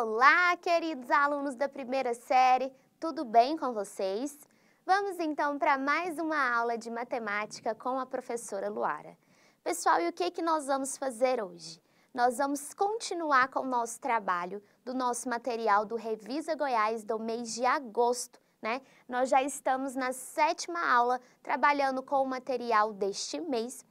Olá, queridos alunos da primeira série, tudo bem com vocês? Vamos então para mais uma aula de matemática com a professora Luara. Pessoal, e o que, que nós vamos fazer hoje? Nós vamos continuar com o nosso trabalho do nosso material do Revisa Goiás do mês de agosto, né? Nós já estamos na sétima aula trabalhando com o material deste mês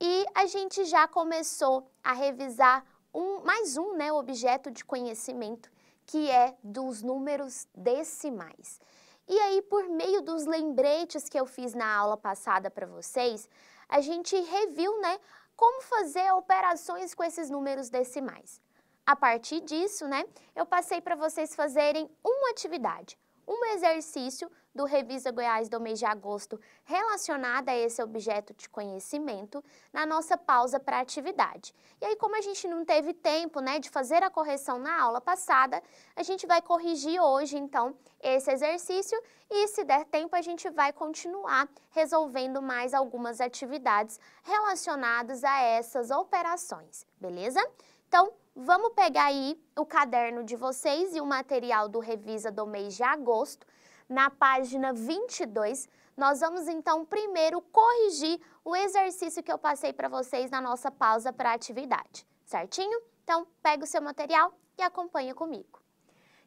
e a gente já começou a revisar um, mais um né, objeto de conhecimento, que é dos números decimais. E aí, por meio dos lembretes que eu fiz na aula passada para vocês, a gente reviu né, como fazer operações com esses números decimais. A partir disso, né, eu passei para vocês fazerem uma atividade, um exercício do Revisa Goiás do mês de agosto relacionada a esse objeto de conhecimento na nossa pausa para atividade. E aí, como a gente não teve tempo né, de fazer a correção na aula passada, a gente vai corrigir hoje, então, esse exercício e, se der tempo, a gente vai continuar resolvendo mais algumas atividades relacionadas a essas operações, beleza? Então, vamos pegar aí o caderno de vocês e o material do Revisa do mês de agosto, na página 22, nós vamos então primeiro corrigir o exercício que eu passei para vocês na nossa pausa para atividade, certinho? Então, pega o seu material e acompanha comigo.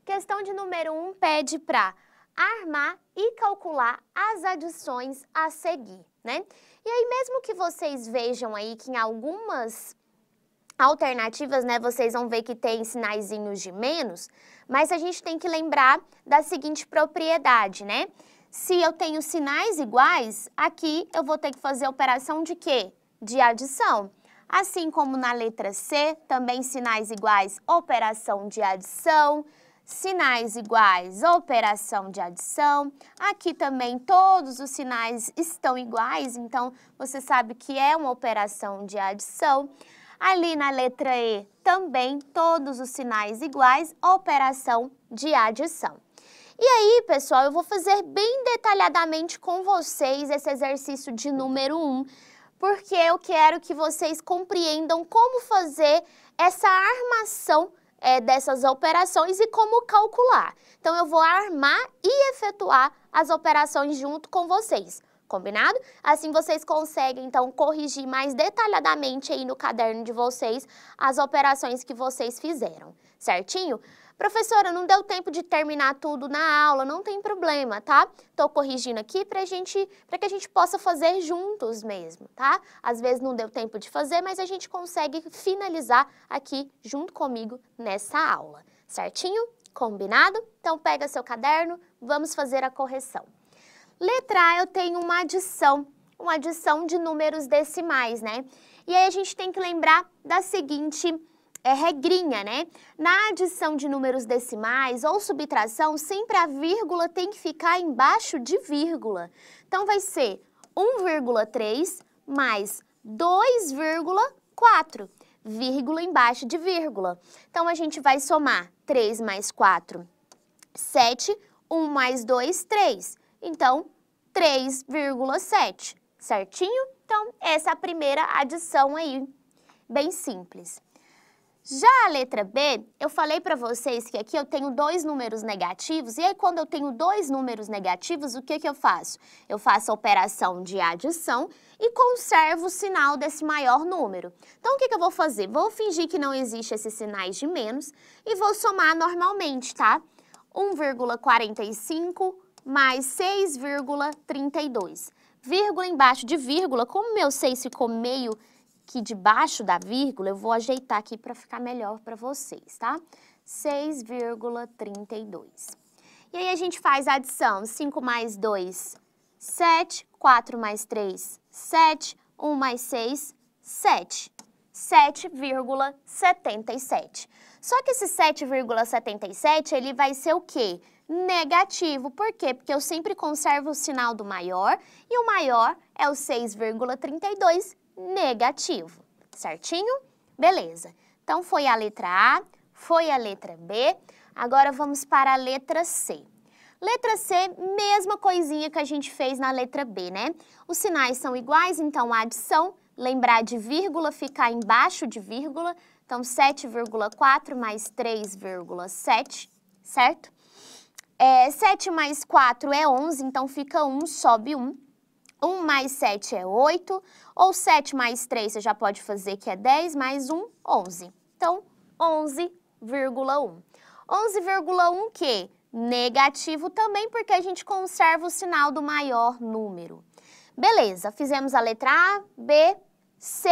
Questão de número 1 um pede para armar e calcular as adições a seguir, né? E aí, mesmo que vocês vejam aí que em algumas alternativas, né, vocês vão ver que tem sinaizinhos de menos, mas a gente tem que lembrar da seguinte propriedade, né? Se eu tenho sinais iguais, aqui eu vou ter que fazer operação de quê? De adição. Assim como na letra C, também sinais iguais, operação de adição, sinais iguais, operação de adição. Aqui também todos os sinais estão iguais, então você sabe que é uma operação de adição. Ali na letra E, também todos os sinais iguais, operação de adição. E aí, pessoal, eu vou fazer bem detalhadamente com vocês esse exercício de número 1, porque eu quero que vocês compreendam como fazer essa armação é, dessas operações e como calcular. Então, eu vou armar e efetuar as operações junto com vocês combinado? Assim vocês conseguem, então, corrigir mais detalhadamente aí no caderno de vocês as operações que vocês fizeram, certinho? Professora, não deu tempo de terminar tudo na aula, não tem problema, tá? Tô corrigindo aqui pra gente, pra que a gente possa fazer juntos mesmo, tá? Às vezes não deu tempo de fazer, mas a gente consegue finalizar aqui junto comigo nessa aula, certinho? Combinado? Então pega seu caderno, vamos fazer a correção. Letra A, eu tenho uma adição, uma adição de números decimais, né? E aí a gente tem que lembrar da seguinte é, regrinha, né? Na adição de números decimais ou subtração, sempre a vírgula tem que ficar embaixo de vírgula. Então, vai ser 1,3 mais 2,4, vírgula embaixo de vírgula. Então, a gente vai somar 3 mais 4, 7, 1 mais 2, 3. Então, 3,7, certinho? Então, essa é a primeira adição aí, bem simples. Já a letra B, eu falei para vocês que aqui eu tenho dois números negativos, e aí quando eu tenho dois números negativos, o que, que eu faço? Eu faço a operação de adição e conservo o sinal desse maior número. Então, o que, que eu vou fazer? Vou fingir que não existe esses sinais de menos e vou somar normalmente, tá? 1,45 mais 6,32. Vírgula embaixo de vírgula, como meu 6 ficou meio que debaixo da vírgula, eu vou ajeitar aqui para ficar melhor para vocês, tá? 6,32. E aí a gente faz a adição, 5 mais 2, 7, 4 mais 3, 7, 1 mais 6, 7. 7,77. Só que esse 7,77, ele vai ser o quê? negativo. Por quê? Porque eu sempre conservo o sinal do maior e o maior é o 6,32 negativo, certinho? Beleza. Então, foi a letra A, foi a letra B. Agora, vamos para a letra C. Letra C, mesma coisinha que a gente fez na letra B, né? Os sinais são iguais, então a adição, lembrar de vírgula, ficar embaixo de vírgula. Então, 7,4 mais 3,7, certo? É, 7 mais 4 é 11, então fica 1, sobe 1. 1 mais 7 é 8, ou 7 mais 3 você já pode fazer que é 10, mais 1, 11. Então, 11,1. 11,1 que? Negativo também, porque a gente conserva o sinal do maior número. Beleza, fizemos a letra A, B, C.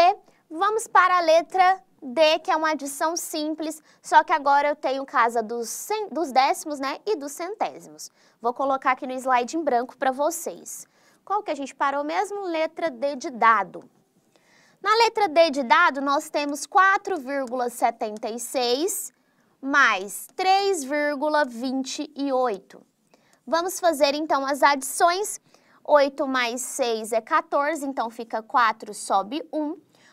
Vamos para a letra D, que é uma adição simples, só que agora eu tenho casa dos, dos décimos né, e dos centésimos. Vou colocar aqui no slide em branco para vocês. Qual que a gente parou mesmo? Letra D de dado. Na letra D de dado, nós temos 4,76 mais 3,28. Vamos fazer, então, as adições. 8 mais 6 é 14, então fica 4, sobe 1.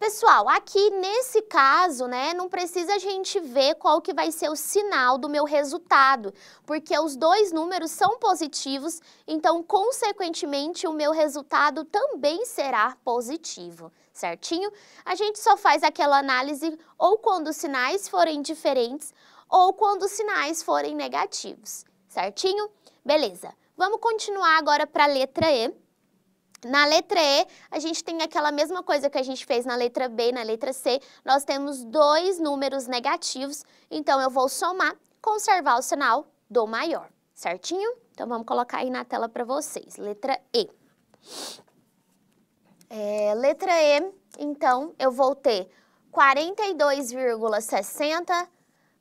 Pessoal, aqui nesse caso, né, não precisa a gente ver qual que vai ser o sinal do meu resultado, porque os dois números são positivos, então, consequentemente, o meu resultado também será positivo, certinho? A gente só faz aquela análise ou quando os sinais forem diferentes ou quando os sinais forem negativos, certinho? Beleza, vamos continuar agora para a letra E. Na letra E, a gente tem aquela mesma coisa que a gente fez na letra B e na letra C. Nós temos dois números negativos, então eu vou somar, conservar o sinal do maior, certinho? Então, vamos colocar aí na tela para vocês, letra E. É, letra E, então, eu vou ter 42,60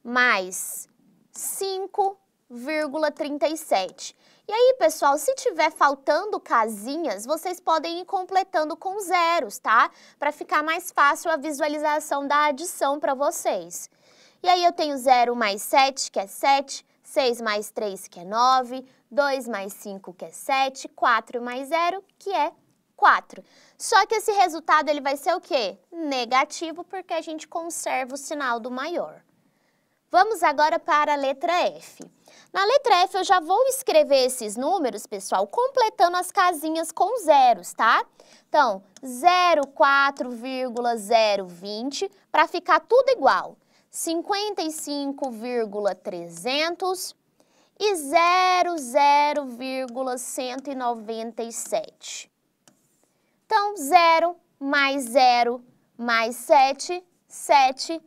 mais 5,37. E aí, pessoal, se tiver faltando casinhas, vocês podem ir completando com zeros, tá? Para ficar mais fácil a visualização da adição para vocês. E aí eu tenho 0 mais 7, que é 7, 6 mais 3, que é 9, 2 mais 5, que é 7, 4 mais 0, que é 4. Só que esse resultado ele vai ser o quê? Negativo, porque a gente conserva o sinal do maior. Vamos agora para a letra F. Na letra F eu já vou escrever esses números, pessoal, completando as casinhas com zeros, tá? Então, 04,020 para ficar tudo igual. 55,300 e 00,197. Então, 0 mais 0 mais 7, 7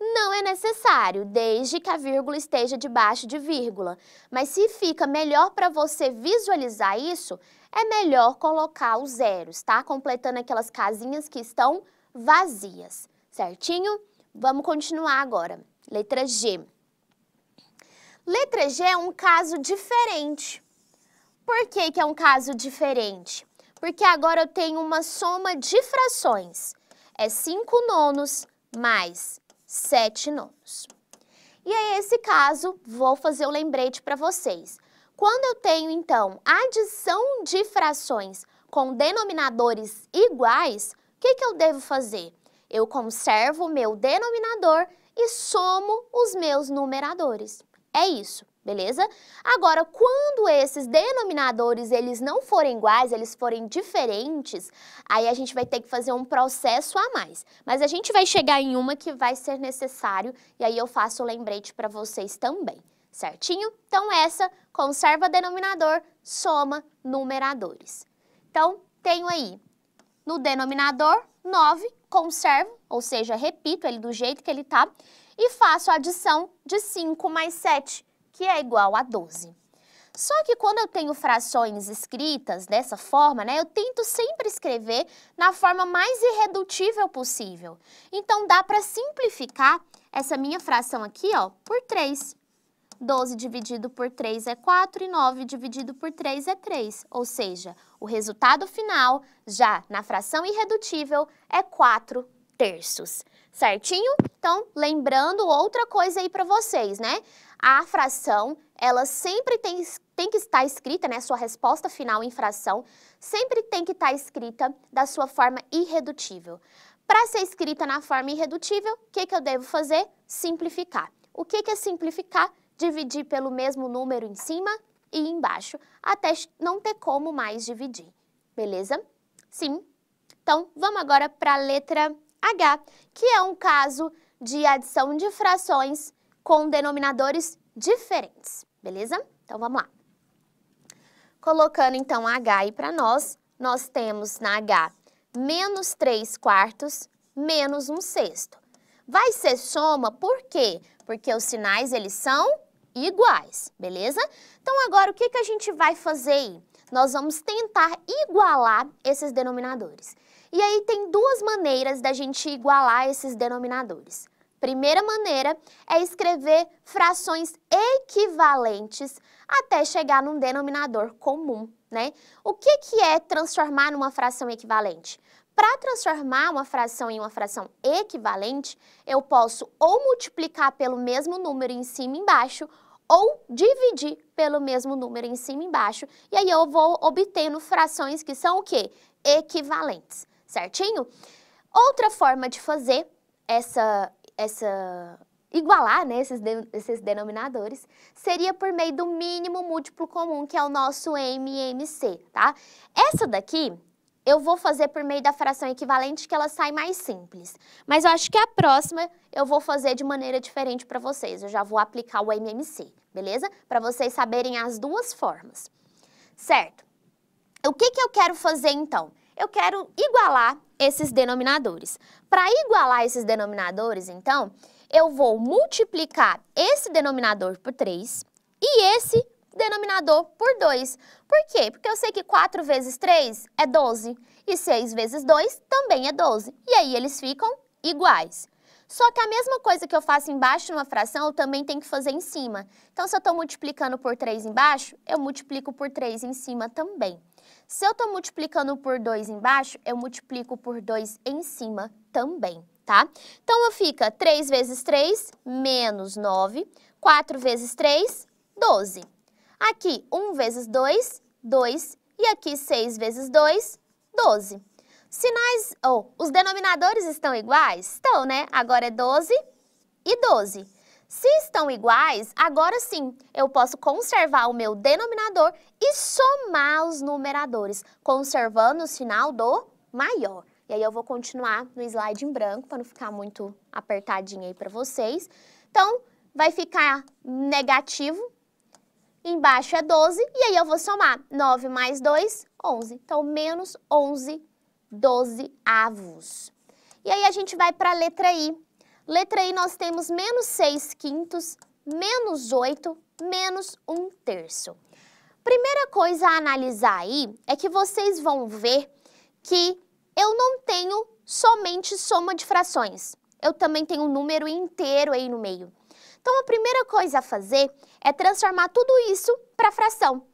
Não é necessário, desde que a vírgula esteja debaixo de vírgula. Mas se fica melhor para você visualizar isso, é melhor colocar os zeros, tá? Completando aquelas casinhas que estão vazias, certinho? Vamos continuar agora. Letra G. Letra G é um caso diferente. Por que, que é um caso diferente? Porque agora eu tenho uma soma de frações. É 5 nonos mais sete nonos. E aí, esse caso, vou fazer o um lembrete para vocês. Quando eu tenho, então, adição de frações com denominadores iguais, o que, que eu devo fazer? Eu conservo o meu denominador e somo os meus numeradores. É isso beleza? Agora, quando esses denominadores eles não forem iguais, eles forem diferentes, aí a gente vai ter que fazer um processo a mais. Mas a gente vai chegar em uma que vai ser necessário e aí eu faço o lembrete para vocês também, certinho? Então essa conserva denominador, soma numeradores. Então, tenho aí no denominador 9, conservo, ou seja, repito ele do jeito que ele tá, e faço a adição de 5 mais 7, que é igual a 12. Só que quando eu tenho frações escritas dessa forma, né, eu tento sempre escrever na forma mais irredutível possível. Então dá para simplificar essa minha fração aqui, ó, por 3. 12 dividido por 3 é 4 e 9 dividido por 3 é 3. Ou seja, o resultado final, já na fração irredutível, é 4 terços. Certinho? Então, lembrando outra coisa aí para vocês, né? a fração, ela sempre tem, tem que estar escrita, né, sua resposta final em fração, sempre tem que estar escrita da sua forma irredutível. Para ser escrita na forma irredutível, o que, que eu devo fazer? Simplificar. O que, que é simplificar? Dividir pelo mesmo número em cima e embaixo, até não ter como mais dividir. Beleza? Sim. Então, vamos agora para a letra H, que é um caso de adição de frações com denominadores diferentes, beleza? Então vamos lá. Colocando então H aí para nós, nós temos na H menos 3 quartos menos 1 sexto. Vai ser soma por quê? Porque os sinais eles são iguais, beleza? Então agora o que, que a gente vai fazer aí? Nós vamos tentar igualar esses denominadores. E aí tem duas maneiras da gente igualar esses denominadores. Primeira maneira é escrever frações equivalentes até chegar num denominador comum, né? O que, que é transformar numa fração equivalente? Para transformar uma fração em uma fração equivalente, eu posso ou multiplicar pelo mesmo número em cima e embaixo, ou dividir pelo mesmo número em cima e embaixo, e aí eu vou obtendo frações que são o quê? Equivalentes, certinho? Outra forma de fazer essa essa igualar né, esses, de, esses denominadores seria por meio do mínimo múltiplo comum, que é o nosso MMC, tá? Essa daqui eu vou fazer por meio da fração equivalente, que ela sai mais simples. Mas eu acho que a próxima eu vou fazer de maneira diferente para vocês. Eu já vou aplicar o MMC, beleza? Para vocês saberem as duas formas. Certo. O que, que eu quero fazer, então? Eu quero igualar esses denominadores. Para igualar esses denominadores, então, eu vou multiplicar esse denominador por 3 e esse denominador por 2. Por quê? Porque eu sei que 4 vezes 3 é 12 e 6 vezes 2 também é 12. E aí eles ficam iguais. Só que a mesma coisa que eu faço embaixo numa fração, eu também tenho que fazer em cima. Então, se eu estou multiplicando por 3 embaixo, eu multiplico por 3 em cima também. Se eu estou multiplicando por 2 embaixo, eu multiplico por 2 em cima também, tá? Então, fica 3 vezes 3, menos 9. 4 vezes 3, 12. Aqui, 1 vezes 2, 2. E aqui, 6 vezes 2, 12. Sinais, oh, os denominadores estão iguais? Estão, né? Agora é 12 e 12. Se estão iguais, agora sim, eu posso conservar o meu denominador e somar os numeradores, conservando o sinal do maior. E aí eu vou continuar no slide em branco, para não ficar muito apertadinho aí para vocês. Então, vai ficar negativo, embaixo é 12, e aí eu vou somar 9 mais 2, 11. Então, menos 11 dozeavos. E aí a gente vai para a letra I. Letra I, nós temos menos 6 quintos, menos 8, menos 1 terço. Primeira coisa a analisar aí é que vocês vão ver que eu não tenho somente soma de frações. Eu também tenho um número inteiro aí no meio. Então, a primeira coisa a fazer é transformar tudo isso para fração.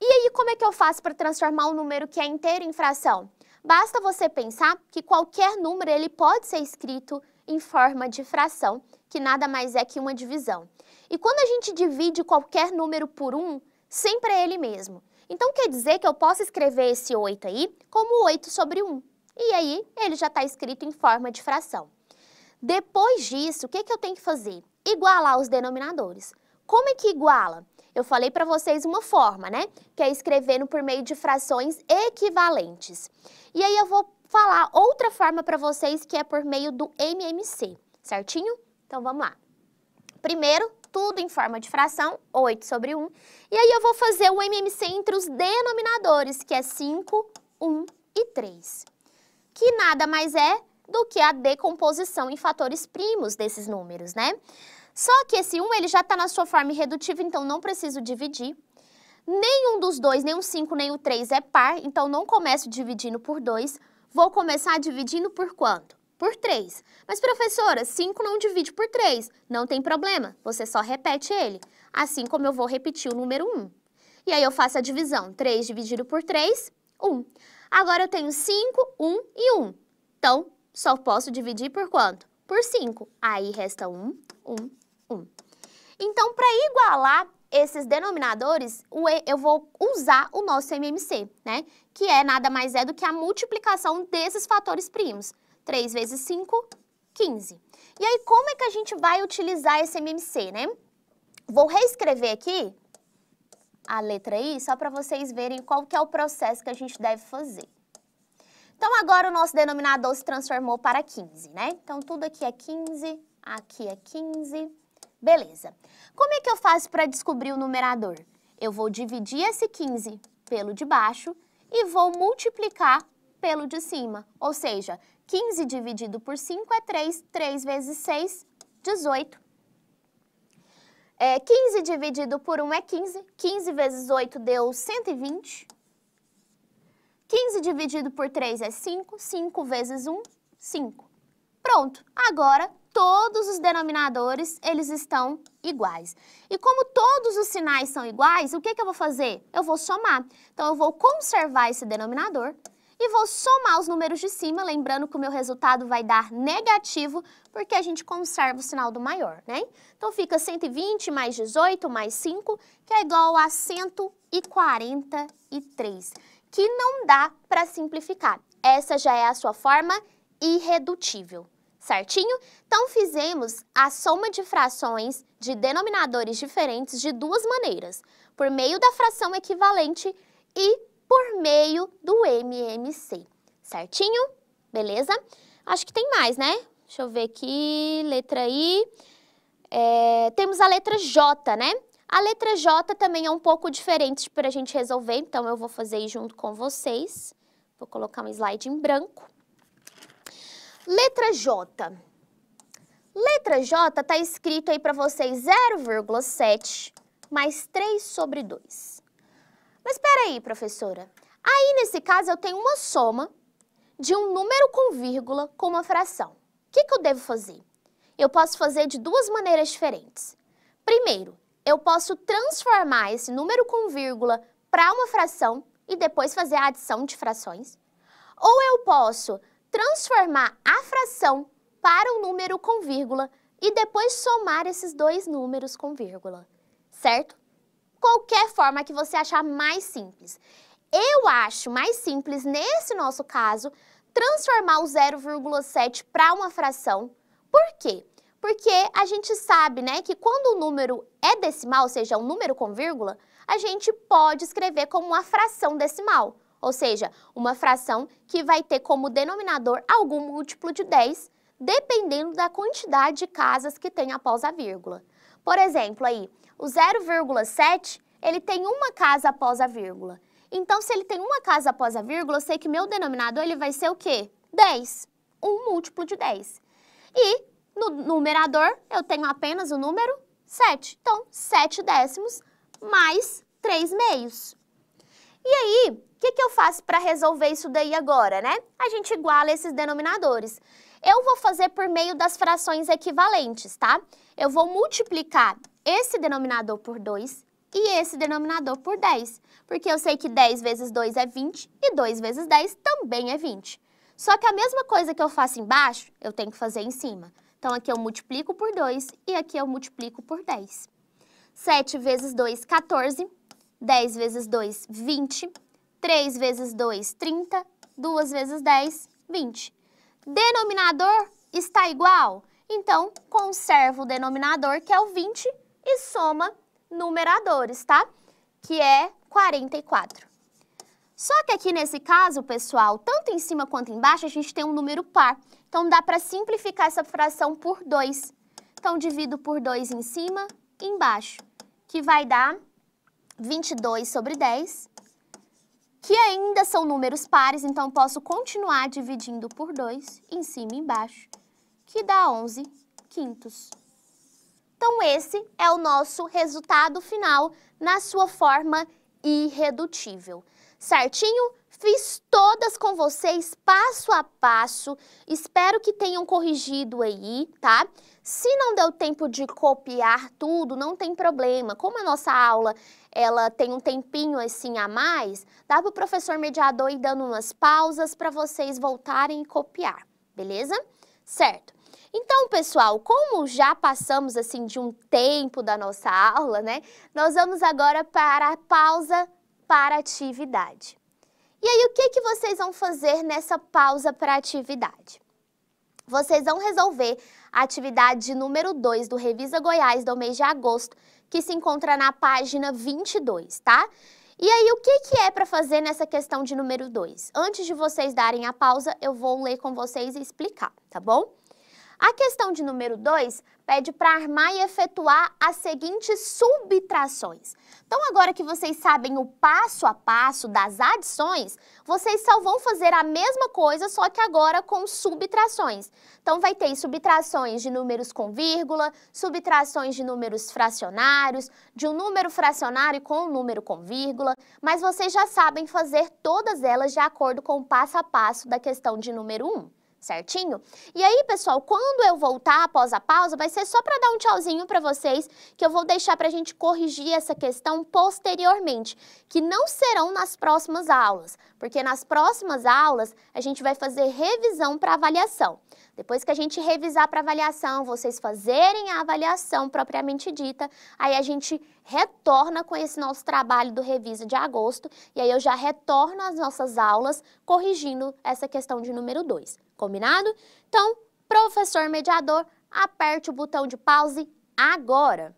E aí, como é que eu faço para transformar um número que é inteiro em fração? Basta você pensar que qualquer número ele pode ser escrito em forma de fração, que nada mais é que uma divisão. E quando a gente divide qualquer número por um, sempre é ele mesmo. Então quer dizer que eu posso escrever esse 8 aí como 8 sobre 1. E aí ele já está escrito em forma de fração. Depois disso, o que, que eu tenho que fazer? Igualar os denominadores. Como é que iguala? Eu falei para vocês uma forma, né? Que é escrevendo por meio de frações equivalentes. E aí eu vou falar outra forma para vocês que é por meio do MMC, certinho? Então vamos lá. Primeiro, tudo em forma de fração, 8 sobre 1. E aí eu vou fazer o MMC entre os denominadores, que é 5, 1 e 3. Que nada mais é do que a decomposição em fatores primos desses números, né? Só que esse 1 ele já está na sua forma irredutiva, então não preciso dividir. Nenhum dos dois, nem o 5 nem o 3 é par, então não começo dividindo por 2. Vou começar dividindo por quanto? Por 3. Mas professora, 5 não divide por 3. Não tem problema, você só repete ele. Assim como eu vou repetir o número 1. E aí eu faço a divisão. 3 dividido por 3, 1. Agora eu tenho 5, 1 e 1. Então, só posso dividir por quanto? Por 5. Aí resta 1, 1 então, para igualar esses denominadores, eu vou usar o nosso MMC, né? Que é nada mais é do que a multiplicação desses fatores primos. 3 vezes 5, 15. E aí, como é que a gente vai utilizar esse MMC, né? Vou reescrever aqui a letra I, só para vocês verem qual que é o processo que a gente deve fazer. Então, agora o nosso denominador se transformou para 15, né? Então, tudo aqui é 15, aqui é 15, Beleza. Como é que eu faço para descobrir o numerador? Eu vou dividir esse 15 pelo de baixo e vou multiplicar pelo de cima. Ou seja, 15 dividido por 5 é 3, 3 vezes 6, 18. É, 15 dividido por 1 é 15, 15 vezes 8 deu 120. 15 dividido por 3 é 5, 5 vezes 1, 5. Pronto, agora todos os denominadores eles estão iguais. E como todos os sinais são iguais, o que, que eu vou fazer? Eu vou somar. Então, eu vou conservar esse denominador e vou somar os números de cima, lembrando que o meu resultado vai dar negativo, porque a gente conserva o sinal do maior, né? Então, fica 120 mais 18 mais 5, que é igual a 143, que não dá para simplificar. Essa já é a sua forma irredutível certinho? Então, fizemos a soma de frações de denominadores diferentes de duas maneiras, por meio da fração equivalente e por meio do MMC, certinho? Beleza? Acho que tem mais, né? Deixa eu ver aqui, letra I. É, temos a letra J, né? A letra J também é um pouco diferente para a gente resolver, então eu vou fazer junto com vocês. Vou colocar um slide em branco. Letra J. Letra J está escrito aí para vocês 0,7 mais 3 sobre 2. Mas espera aí, professora. Aí, nesse caso, eu tenho uma soma de um número com vírgula com uma fração. O que, que eu devo fazer? Eu posso fazer de duas maneiras diferentes. Primeiro, eu posso transformar esse número com vírgula para uma fração e depois fazer a adição de frações. Ou eu posso transformar a fração para um número com vírgula e depois somar esses dois números com vírgula, certo? Qualquer forma que você achar mais simples. Eu acho mais simples, nesse nosso caso, transformar o 0,7 para uma fração. Por quê? Porque a gente sabe né, que quando o número é decimal, ou seja, um número com vírgula, a gente pode escrever como uma fração decimal ou seja, uma fração que vai ter como denominador algum múltiplo de 10, dependendo da quantidade de casas que tem após a vírgula. Por exemplo, aí, o 0,7, ele tem uma casa após a vírgula. Então, se ele tem uma casa após a vírgula, eu sei que meu denominador ele vai ser o quê? 10, um múltiplo de 10. E no numerador, eu tenho apenas o número 7. Então, 7 décimos mais 3 meios. E aí, o que, que eu faço para resolver isso daí agora, né? A gente iguala esses denominadores. Eu vou fazer por meio das frações equivalentes, tá? Eu vou multiplicar esse denominador por 2 e esse denominador por 10, porque eu sei que 10 vezes 2 é 20 e 2 vezes 10 também é 20. Só que a mesma coisa que eu faço embaixo, eu tenho que fazer em cima. Então, aqui eu multiplico por 2 e aqui eu multiplico por 10. 7 vezes 2, 14. 10 vezes 2, 20. 3 vezes 2, 30. 2 vezes 10, 20. Denominador está igual? Então, conserva o denominador, que é o 20, e soma numeradores, tá? Que é 44. Só que aqui nesse caso, pessoal, tanto em cima quanto embaixo, a gente tem um número par. Então, dá para simplificar essa fração por 2. Então, divido por 2 em cima e embaixo, que vai dar 22 sobre 10, que ainda são números pares, então posso continuar dividindo por 2, em cima e embaixo, que dá 11 quintos. Então, esse é o nosso resultado final na sua forma irredutível. Certinho? Fiz todas com vocês passo a passo. Espero que tenham corrigido aí, tá? Se não deu tempo de copiar tudo, não tem problema. Como a nossa aula ela tem um tempinho assim a mais, dá para o professor mediador ir dando umas pausas para vocês voltarem e copiar, beleza? Certo. Então, pessoal, como já passamos assim de um tempo da nossa aula, né? Nós vamos agora para a pausa para atividade. E aí, o que, que vocês vão fazer nessa pausa para atividade? Vocês vão resolver a atividade número 2 do Revisa Goiás do mês de agosto, que se encontra na página 22, tá? E aí, o que, que é para fazer nessa questão de número 2? Antes de vocês darem a pausa, eu vou ler com vocês e explicar, tá bom? A questão de número 2 pede para armar e efetuar as seguintes subtrações. Então, agora que vocês sabem o passo a passo das adições, vocês só vão fazer a mesma coisa, só que agora com subtrações. Então, vai ter subtrações de números com vírgula, subtrações de números fracionários, de um número fracionário com um número com vírgula, mas vocês já sabem fazer todas elas de acordo com o passo a passo da questão de número 1. Um certinho? E aí, pessoal, quando eu voltar após a pausa, vai ser só para dar um tchauzinho para vocês, que eu vou deixar para a gente corrigir essa questão posteriormente, que não serão nas próximas aulas, porque nas próximas aulas a gente vai fazer revisão para avaliação. Depois que a gente revisar para avaliação, vocês fazerem a avaliação propriamente dita, aí a gente retorna com esse nosso trabalho do Revisa de agosto, e aí eu já retorno às nossas aulas corrigindo essa questão de número 2. Combinado? Então, professor mediador, aperte o botão de pause agora.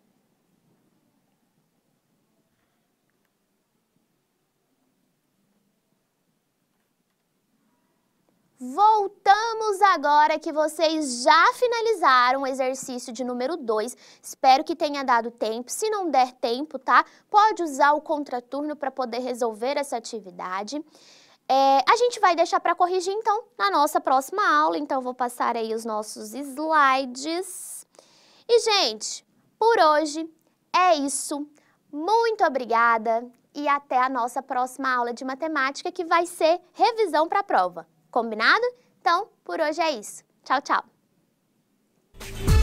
Voltamos agora que vocês já finalizaram o exercício de número 2. Espero que tenha dado tempo. Se não der tempo, tá? Pode usar o contraturno para poder resolver essa atividade. É, a gente vai deixar para corrigir, então, na nossa próxima aula. Então, vou passar aí os nossos slides. E, gente, por hoje é isso. Muito obrigada e até a nossa próxima aula de matemática, que vai ser revisão para a prova. Combinado? Então, por hoje é isso. Tchau, tchau!